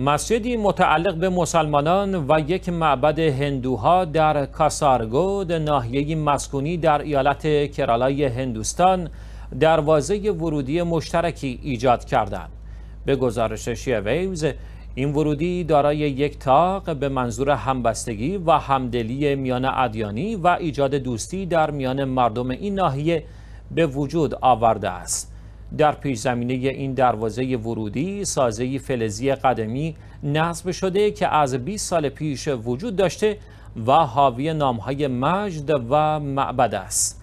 مسجدی متعلق به مسلمانان و یک معبد هندوها در کاسارگود ناحیه مسکونی در ایالت کرالای هندوستان دروازه ورودی مشترکی ایجاد کردند. به گزارش ویوز، این ورودی دارای یک تاق به منظور همبستگی و همدلی میان ادیانی و ایجاد دوستی در میان مردم این ناحیه به وجود آورده است. در پیش زمینه این دروازه ورودی سازه فلزی قدمی نصب شده که از 20 سال پیش وجود داشته و حاوی نامهای مجد و معبد است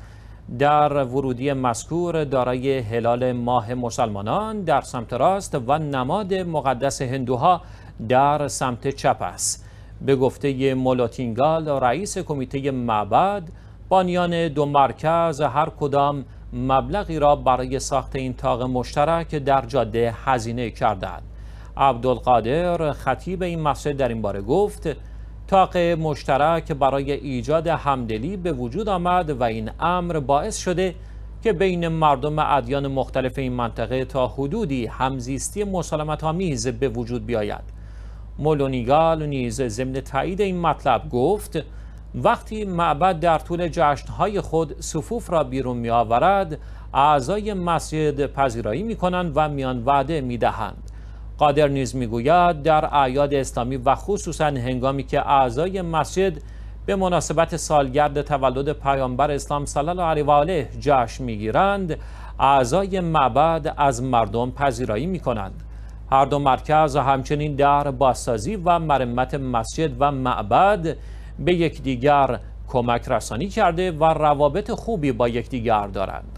در ورودی مذکور دارای هلال ماه مسلمانان در سمت راست و نماد مقدس هندوها در سمت چپ است به گفته مولاتینگال رئیس کمیته معبد بانیان دو مرکز هر کدام مبلغی را برای ساخت این تاق مشترک در جاده هزینه کردند. عبدالقادر خطیب این مسجد در این باره گفت تاق مشترک برای ایجاد همدلی به وجود آمد و این امر باعث شده که بین مردم ادیان مختلف این منطقه تا حدودی همزیستی مسالمت آمیز به وجود بیاید مولونیگال نیز ضمن تایید این مطلب گفت وقتی معبد در طول جشنهای خود صفوف را بیرون می آورد اعضای مسجد پذیرایی می کنند و میان وعده می دهند قادر نیز میگوید در اعیاد اسلامی و خصوصا هنگامی که اعضای مسجد به مناسبت سالگرد تولد پیامبر اسلام صلی الله علیه و آله جشن میگیرند اعضای معبد از مردم پذیرایی می کنند هر دو مرکز همچنین در بازسازی و مرمت مسجد و معبد به یکدیگر کمک رسانی کرده و روابط خوبی با یکدیگر دارند.